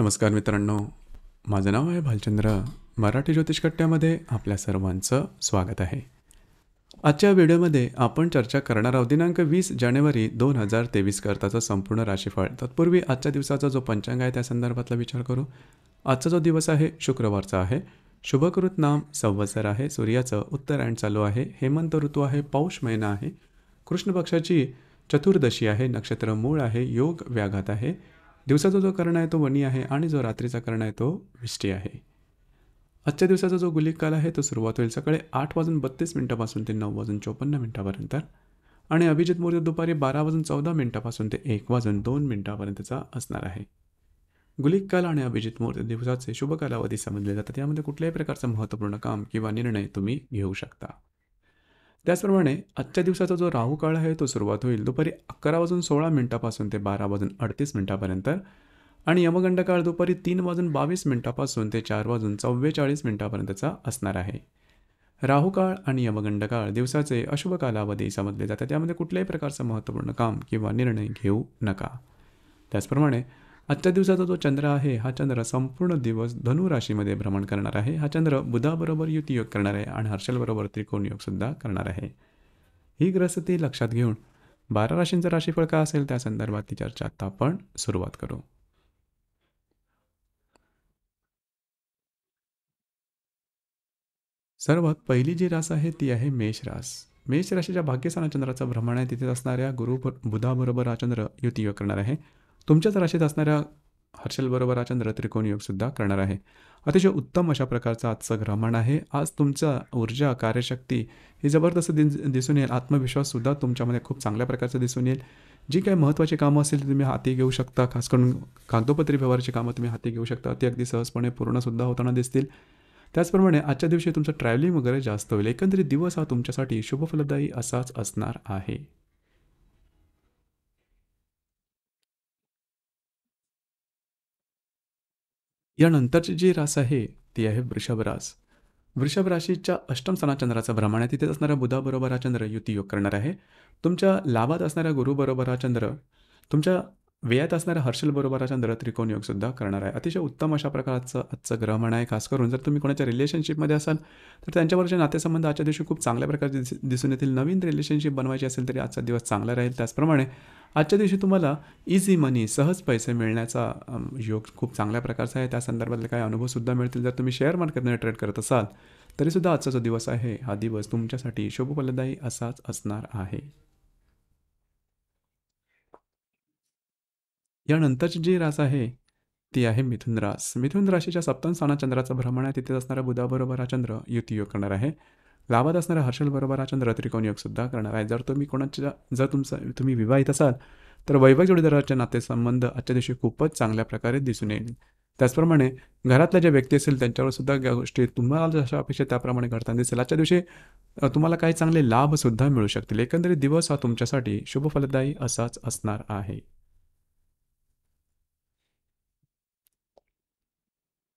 नमस्कार मित्रांनो माझं नाव आहे भालचंद्र मराठी ज्योतिषकट्ट्यामध्ये आपल्या सर्वांचं स्वागत आहे आजच्या व्हिडिओमध्ये आपण चर्चा करणार आहोत दिनांक वीस जानेवारी दोन हजार तेवीस करताचा संपूर्ण राशीफळ तत्पूर्वी आजच्या दिवसाचा जो पंचांग आहे त्या संदर्भातला विचार करू आजचा जो दिवस आहे शुक्रवारचा आहे शुभकृत नाम संवत्सर आहे सूर्याचं उत्तरायण चालू आहे हेमंत ऋतू आहे पौष महिना आहे कृष्ण पक्षाची चतुर्दशी आहे नक्षत्र मूळ आहे योग व्याघात आहे दिवसाचा जो कर्ण आहे तो वनी आहे आणि जो रात्रीचा कर्ण आहे तो विष्टी आहे आजच्या दिवसाचा जो गुलिक काल आहे तो सुरुवात होईल सकाळी आठ वाजून बत्तीस मिनिटापासून ते नऊ वाजून चोपन्न मिनिटापर्यंत आणि अभिजित मुहूर्त दुपारी बारा वाजून चौदा मिनिटापासून ते एक वाजून दोन मिनिटापर्यंतचा असणार आहे गुलिक काल आणि अभिजित मुहूर्त दिवसाचे शुभ कालावधी समजले जातात यामध्ये कुठल्याही प्रकारचं महत्त्वपूर्ण काम किंवा निर्णय तुम्ही घेऊ शकता त्याचप्रमाणे आजच्या दिवसाचा जो राहू काळ आहे तो सुरुवात होईल दुपारी अकरा वाजून सोळा मिनिटापासून ते बारा वाजून अडतीस मिनिटापर्यंत आणि यमगंड काळ दुपारी तीन वाजून बावीस मिनिटापासून ते चार वाजून चव्वेचाळीस मिनिटापर्यंतचा असणार आहे राहुकाळ आणि यमगंड काळ दिवसाचे अशुभ कालावधी समजले जातात त्यामध्ये कुठल्याही प्रकारचं महत्त्वपूर्ण काम किंवा निर्णय घेऊ नका त्याचप्रमाणे आजच्या दिवसाचा जो चंद्र आहे हा चंद्र संपूर्ण दिवस धनु राशीमध्ये भ्रमण करणार आहे हा चंद्र बुधाबरोबर युतीयोग करणार आहे आणि हर्षलबरोबर त्रिकोण योगसुद्धा करणार आहे ही ग्रहस्थिती लक्षात घेऊन बारा राशींचं राशीफळ काय असेल त्या ती चर्चा आता आपण सुरुवात करू सर्वात पहिली जी रास आहे ती आहे मेष रास मेष राशीच्या भाग्यस्थाना चंद्राचं भ्रमण आहे तिथे असणाऱ्या गुरु बुधाबरोबर हा चंद्र युतीयोग करणार आहे तुमच्याच राशीत असणाऱ्या हर्षलबरोबर हा चंद्र त्रिकोण योगसुद्धा करणार आहे अतिशय उत्तम अशा प्रकारचं आजचं ग्रहण आहे आज तुमचा ऊर्जा कार्यशक्ती ही जबरदस्त दि दिसून येईल आत्मविश्वाससुद्धा तुमच्यामध्ये खूप चांगल्या प्रकारचं दिसून येईल जी काही महत्त्वाची कामं असेल तुम्ही हाती घेऊ शकता खास करून कागदोपत्री व्यवहाराची कामं तुम्ही हाती घेऊ शकता ती अगदी सहजपणे पूर्णसुद्धा होताना दिसतील त्याचप्रमाणे आजच्या दिवशी तुमचं ट्रॅव्हलिंग वगैरे जास्त होईल एकंदरीत दिवस हा तुमच्यासाठी शुभफलदायी असाच असणार आहे यानंतरची जी रास आहे ती आहे वृषभ रास वृषभ राशीच्या अष्टम सणाचंद्राचं चंद्राचा भ्रमण आहे तिथेच असणारा बुधाबरोबर हा चंद्र युती योग करणार आहे तुमच्या लाभात असणाऱ्या गुरुबरोबर हा चंद्र तुमच्या वेळात असणाऱ्या हर्षल बरोबर चंद्र त्रिकोण योग सुद्धा करणार आहे अतिशय उत्तम अशा प्रकारचं आजचं म्हण आहे खास करून जर तुम्ही कोणाच्या रिलेशनशिपमध्ये असाल तर त्यांच्यावरचे नातेसंबंध आजच्या दिवशी खूप चांगल्या प्रकारचे दिसून येतील नवीन रिलेशनशिप बनवायची असेल तरी आजचा दिवस चांगला राहील त्याचप्रमाणे आजच्या दिवशी तुम्हाला इझी मनी सहज पैसे मिळण्याचा योग खूप चांगल्या प्रकारचा आहे त्या संदर्भातले काही अनुभवसुद्धा मिळतील जर तुम्ही शेअर मार्केटमध्ये ट्रेड करत असाल तरीसुद्धा आजचा जो दिवस आहे हा दिवस तुमच्यासाठी शुभफलदायी असाच असणार आहे यानंतरची जी रास आहे ती आहे मिथुन रास मिथुन राशीच्या सप्तम स्थानात चंद्राचा भ्रमण आहे तिथेच असणारा बुधाबरोबर हा चंद्र युतीयोग करणार आहे लाभात असणारा हर्षल बरोबर हा चंद्र त्रिकोण सुद्धा करणार आहे जर तुम्ही कोणाच्या जर तुमचा तुम्ही विवाहित असाल तर वैवाहिक जोडीदाराच्या नातेसंबंध आजच्या दिवशी खूपच चांगल्या प्रकारे दिसून येईल त्याचप्रमाणे घरातल्या ज्या व्यक्ती असतील त्यांच्यावर सुद्धा या गोष्टी तुम्हाला जशा अपेक्षा त्याप्रमाणे घडताना दिसेल आजच्या दिवशी तुम्हाला काही चांगले लाभसुद्धा मिळू शकतील एकंदरीत दिवस हा तुमच्यासाठी शुभफलदायी असाच असणार आहे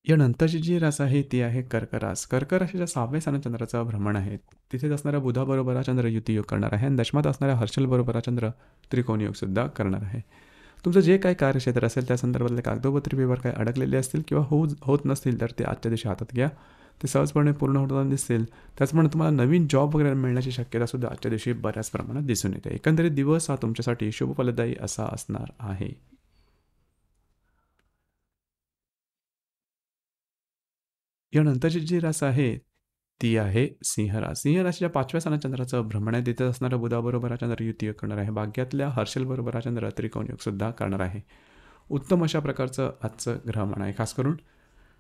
यानंतरची जी रास आहे ती आहे कर्करास रास कर्क सहाव्या स्थानात चंद्राचं भ्रमण आहे तिथेच असणाऱ्या बुधाबरोबर हा चंद्र युतीयोग करणार आहे आणि दशमात असणाऱ्या हर्षलबरोबर हा चंद्र त्रिकोणयोगसुद्धा करणार आहे तुमचं जे काही कार्यक्षेत्र असेल त्या संदर्भातले कागदोपत्री व्यवहार काही अडकलेले असतील किंवा होऊ होत नसतील तर ते आजच्या दिवशी हातात घ्या ते सहजपणे पूर्ण होताना दिसतील त्याचप्रमाणे तुम्हाला नवीन जॉब वगैरे मिळण्याची शक्यता सुद्धा आजच्या दिवशी बऱ्याच प्रमाणात दिसून येते एकंदरीत दिवस हा तुमच्यासाठी शुभ फलदायी असा असणार आहे यानंतरची जी रास आहे ती आहे सिंहरास सिंहराशीच्या पाचव्या स्थानात चंद्राचं भ्रमण आहे तिथे असणारा बुधाबरोबर चंद्र युती करणार आहे भाग्यातल्या हर्षलबरोबर चंद्र त्रिकोण सुद्धा करणार आहे उत्तम अशा प्रकारचं आजचं ग्रहमण आहे खास करून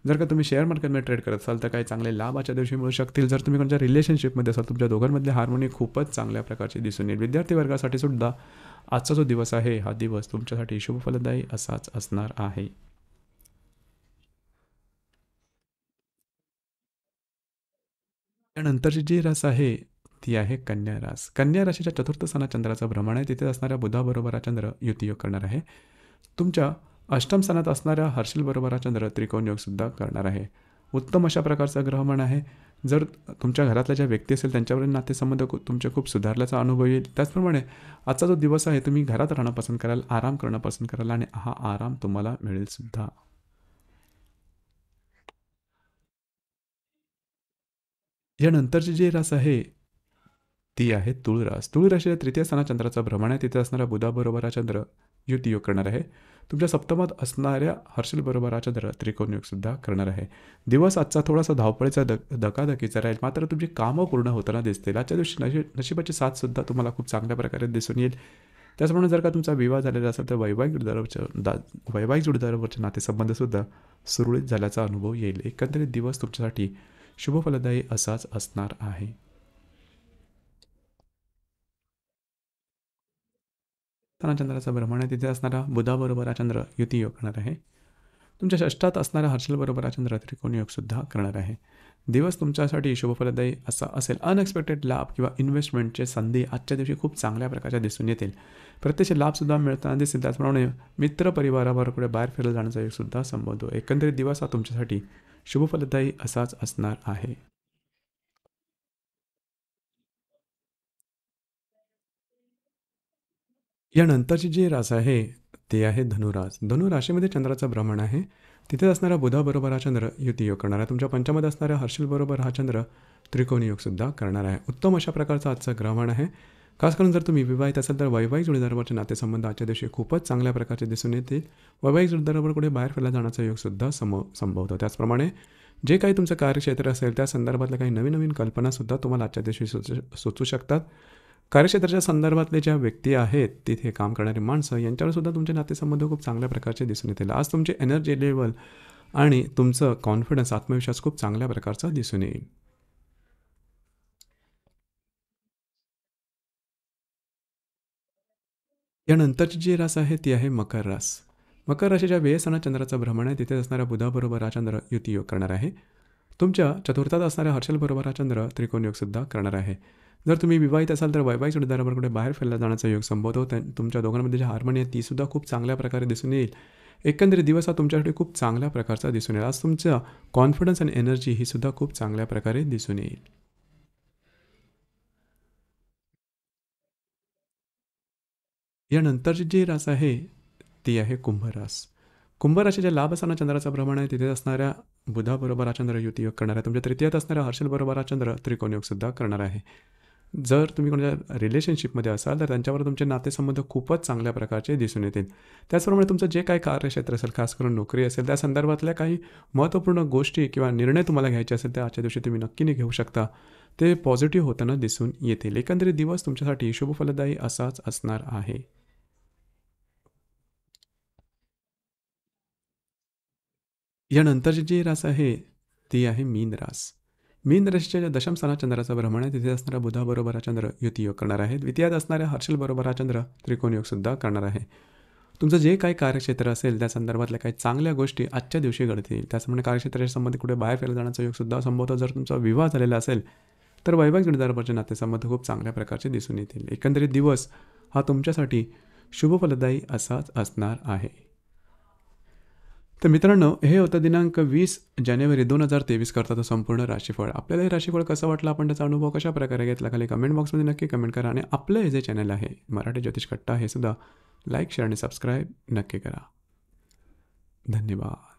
जर का तुम्ही शेअर मार्केटमध्ये ट्रेड करत असाल तर काही चांगले लाभ आजच्या दिवशी मिळू शकतील जर तुम्ही कोणत्या रिलेशनशिपमध्ये असाल तुमच्या दोघांमधले हार्मोनी खूपच चांगल्या प्रकारचे दिसून येईल विद्यार्थी वर्गासाठी सुद्धा आजचा जो दिवस आहे हा दिवस तुमच्यासाठी शुभफलदायी असाच असणार आहे त्यानंतरची जी रस आहे ती आहे कन्या रास कन्या राशीच्या चतुर्थ स्थानात चंद्राचं भ्रमण आहे तिथे असणाऱ्या बुधाबरोबर हा चंद्र युतीयोग करणार आहे तुमच्या अष्टम स्थानात असणाऱ्या हर्षलबरोबर हा चंद्र त्रिकोण योगसुद्धा करणार आहे उत्तम अशा प्रकारचं ग्रहमण आहे जर तुमच्या घरातल्या ज्या व्यक्ती असेल त्यांच्यावर नातेसंबंध तुमचे खूप सुधारल्याचा अनुभव येईल त्याचप्रमाणे आजचा जो दिवस आहे तुम्ही घरात राहणं पसंत कराल आराम करणं पसंत कराल आणि हा आराम तुम्हाला मिळेलसुद्धा यानंतरची जे रास आहे ती आहे तुळरास तुळराशीला तृतीय स्थाना चंद्राचा भ्रमण आहे तिथे असणारा बुधाबरोबर हा चंद्र युती योग करणार आहे तुमच्या सप्तमात असणाऱ्या हर्षलबरोबर हा चंद्र त्रिकोण करणार आहे दिवस आजचा थोडासा धावपळीचा द धकाधकीचा राहील मात्र तुमची कामं पूर्ण होताना दिसतील आजच्या दिवशी नशी नशिबाची साथसुद्धा तुम्हाला खूप चांगल्या प्रकारे दिसून येईल त्याचप्रमाणे जर का तुमचा विवाह झालेला असेल तर वैवाहिक जुडदारावरच्या दा वैवाहिक जुडदारावरचे नातेसंबंधसुद्धा सुरळीत झाल्याचा अनुभव येईल एकंदरीत दिवस तुमच्यासाठी शुभ फलदायी असाच असणार आहे चंद्राचा भ्रमण तिथे असणारा बुधाबरोबर हा चंद्र युती योग करणार आहे तुमच्या षष्टात असणारा हर्षल बरोबर चंद्र त्रिकोण योग सुद्धा करणार आहे दिवस तुमच्यासाठी शुभफलदायी असा असेल अनएक्सपेक्टेड लाभ किंवा इन्व्हेस्टमेंटचे संधी आजच्या दिवशी खूप चांगल्या प्रकारच्या दिसून येतील प्रत्यक्ष लाभसुद्धा मिळताना दिसेल त्याचप्रमाणे मित्रपरिवारावर कुठे बाहेर फिरायला जाण्याचा एक सुद्धा संबंध एकंदरीत दिवस हा तुमच्यासाठी शुभफलदायी असाच असणार आहे यानंतरची जी रास आहे ते आहे धनुरास धनुराशीमध्ये चंद्राचं भ्रमण आहे तिथेच असणारा बुधाबरोबर हा चंद्र युती योग करणार आहे तुमच्या पंचामध्ये असणाऱ्या हर्षिलबरोबर हा चंद्र त्रिकोणी योगसुद्धा करणार आहे उत्तम अशा प्रकारचं आजचं ग्रहण आहे खास करून जर तुम्ही विवाहित असाल तर वैवाहिक जोडीदारावरचे नातेसंबंध आजच्या दिवशी खूपच चांगल्या प्रकारचे दिसून येतील वैवाहिक जोडीदारावर कुठे बाहेर फिरला जाण्याचा योगसुद्धा सम संभवतो त्याचप्रमाणे जे काही तुमचं कार्यक्षेत्र असेल त्या संदर्भातल्या काही नवीन नवीन कल्पनासुद्धा तुम्हाला आजच्या दिवशी सुच सुचू शकतात कार्यक्षेत्राच्या संदर्भातले ज्या व्यक्ती आहेत तिथे काम करणारे माणसं यांच्यावर सुद्धा तुमचे नातेसंबंध खूप चांगल्या प्रकारचे दिसून येतील आज तुमचे एनर्जी लेवल आणि तुमचं कॉन्फिडन्स आत्मविश्वास खूप चांगल्या प्रकारचा दिसून येईल यानंतरची जी रास आहे ती आहे मकर रास मकर राशीच्या वेळेसना चंद्राचं भ्रमण आहे तिथे असणाऱ्या बुधाबरोबर हा चंद्र योग करणार आहे तुमच्या चतुर्थात असणाऱ्या हर्षलबरोबर हा चंद्र सुद्धा करणार आहे जर तुम्ही विवाहित असाल तर वैवाहिक कुठे बाहेर फिरला जाण्याचा योग संभवतो आणि तुमच्या दोघांमध्ये जी हार्मनी आहे तीसुद्धा खूप चांगल्या प्रकारे दिसून येईल एकंदरीत दिवस हा तुमच्यासाठी खूप चांगल्या प्रकारचा दिसून येईल आज तुमचं कॉन्फिडन्स अँड एनर्जी ही सुद्धा खूप चांगल्या प्रकारे दिसून येईल यानंतरची जी रास आहे ती आहे कुंभरास जे लाभ असताना चंद्राचं भ्रमण आहे तिथे असणाऱ्या बुधाबरोबर आचंद्र चंद्र युती करणार आहे तुमच्या तृतीयात असणाऱ्या हर्षलबरोबर हा चंद्र सुद्धा करणार आहे जर तुम्ही कोणाच्या रिलेशनशिपमध्ये असाल तर त्यांच्यावर तुमचे नातेसंबंध खूपच चांगल्या प्रकारचे दिसून येतील त्याचप्रमाणे तुमचं जे काही कार्यक्षेत्र असेल खास करून नोकरी असेल त्या संदर्भातल्या काही महत्त्वपूर्ण गोष्टी किंवा निर्णय तुम्हाला घ्यायचे असेल ते आजच्या दिवशी तुम्ही नक्कीने घेऊ शकता ते पॉझिटिव्ह होताना दिसून येतील एकंदरीत दिवस तुमच्यासाठी शुभफलदायी असाच असणार आहे यानंतरची जी रास आहे ती आहे मीन रास मीन राशीच्या दशम स्थानात चंद्राचा भ्रमण आहे तिथे असणारा बुधाबरोबर हा चंद्र युतीयोग करणार आहे द्वितीयात असणाऱ्या हर्षलबरोबर हा चंद्र त्रिकोणयोगसुद्धा करणार आहे तुमचं जे काही कार्यक्षेत्र असेल त्या संदर्भातल्या काही चांगल्या गोष्टी आजच्या दिवशी घडतील त्याचप्रमाणे कार्यक्षेत्राच्या संबंधित कुठे बाहेर फिरला जाण्याचा योगसुद्धा संभवतो जर तुमचा विवाह झालेला असेल तर वैवाहिक जोडीदारावरचे नातेसंबंध खूप चांगल्या प्रकारचे दिसून येतील एकंदरीत दिवस हा तुमच्यासाठी शुभफलदायी असाच असणार आहे तर मित्रांनो हे होतं दिनांक वीस जानेवारी दोन हजार तेवीस करता तो संपूर्ण राशीफळ आपल्याला हे राशीफळ कसं वाटलं आपण त्याचा अनुभव कशा प्रकारे घेतला खाली कमेंट बॉक्समध्ये नक्की कमेंट करा आणि आपलं हे जे चॅनल आहे मराठी ज्योतिष कट्टा हे सुद्धा लाईक शेअर आणि सबस्क्राईब नक्की करा धन्यवाद